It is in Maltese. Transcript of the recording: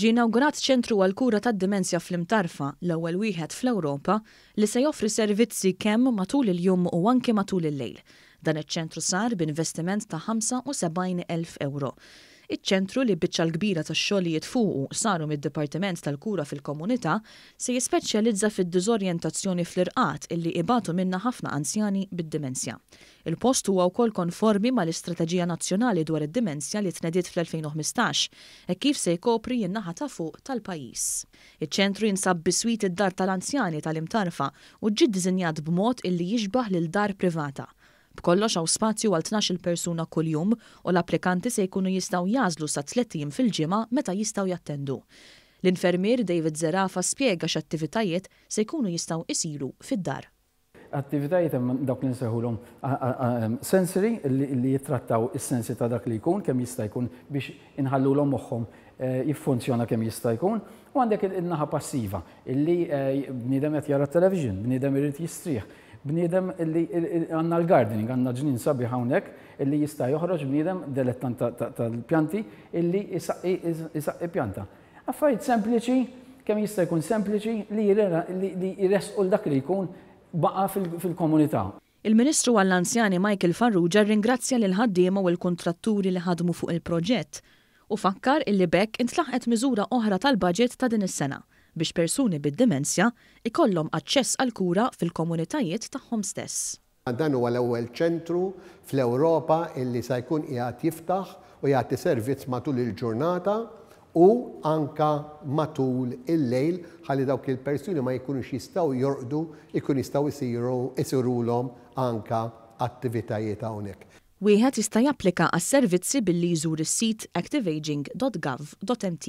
ġina inawgurat ċentru għal kura tad dimensja fl-imtarfa l-ewwel wieħed fl-Ewropa li se joffri servizzi kemm matul il-jum u anke matul il-lejl. Dan iċ-ċentru sar b'investiment ta' 75,000 euro. Iċ-ċentru li biċċa l-kbira tax xogħlijiet fuqu saru mid-Dipartiment tal-Kura fil-Komunità se jispeċjalizza fid-diżorjentazzjoni fl-irqat illi ibatu minna ħafna anzjani bid-dimensja. Il-post huwa wkoll konformi mal-Istrateġija Nazzjonali dwar id-dimensja li tnediet fl-2015 e kif se jkopri jinnaħa naħa ta' fuq tal-pajjiż. Iċ-ċentru jinsab biswit id-dar tal-anzjani tal-imtarfa u ġid dizinjat b'mod illi jixbaħ lil dar privata B'kollox hawn spazju għal 12 persuna kuljum u l-applikanti se jkunu jistgħu jażlu sa tlettijiem fil-ġimgħa meta jistgħu jattendu. L-infermier David Zerafa spjega x'attivitajiet se jkunu jistgħu isiru fid-dar. Attivitajiet hemm dawk li nseħulhom sensory li jittrattaw is-sensi ta' dak li jkun kemm jista' jkun biex inħallulhom moħħhom eh, jiffunzjona kemm jista' jkun. U għandek il-naħa passiva, illi eh, bnidem qed jara television, bnidem irid jistrieħ, bniedem li għanna l-gardening, għanna ġnin sabi hawnek, illi jista joħroġ bniedem dilettan tal-pjanti illi jisaqqi pjanta. Affarijiet sempliċi, kemm jista' jkun sempliċi li jiresqu l-dak li jkun baqa fil-komunità. Il-Ministru għall-Anzjani Michael Farrugia ringrazzja l ħaddiema u l-kontratturi li ħadmu fuq il-proġett u fakkar illi bekk intlaħqet miżura oħra tal-budget ta' din is-sena biex persuni bid-demenzja ikollhom aċċess għal kura fil-komunitajiet tagħhom stess. Dan huwa l-ewwel ċentru fl-Ewropa illi se jkun qiegħed jiftaħ u jagħti servizz matul il-ġurnata u anka matul il-lejl ħalli dawk il-persuni ma jkunux jistgħu jorqdu jkun jistgħu isirulhom anka attivitajiet hawnhekk. Wieħed jista' japplika għas-servizzi billi jżur is-sit activeaging.gov.mt.